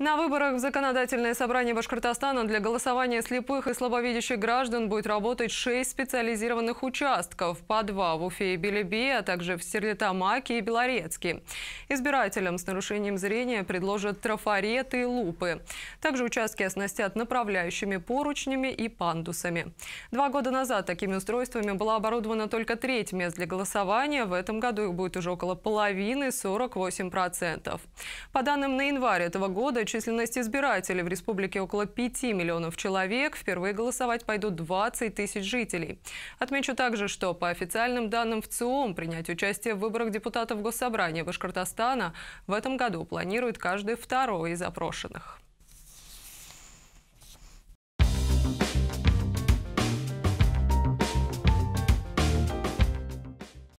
На выборах в Законодательное собрание Башкортостана для голосования слепых и слабовидящих граждан будет работать шесть специализированных участков, по два в Уфе и Белебе, а также в Стерлитамаке и Белорецке. Избирателям с нарушением зрения предложат трафареты и лупы. Также участки оснастят направляющими поручнями и пандусами. Два года назад такими устройствами была оборудована только треть мест для голосования. В этом году их будет уже около половины, 48%. По данным на январь этого года, численность избирателей в республике около 5 миллионов человек. Впервые голосовать пойдут 20 тысяч жителей. Отмечу также, что по официальным данным в ВЦИОМ принять участие в выборах депутатов Госсобрания Башкортостана в этом году планирует каждый второй из опрошенных.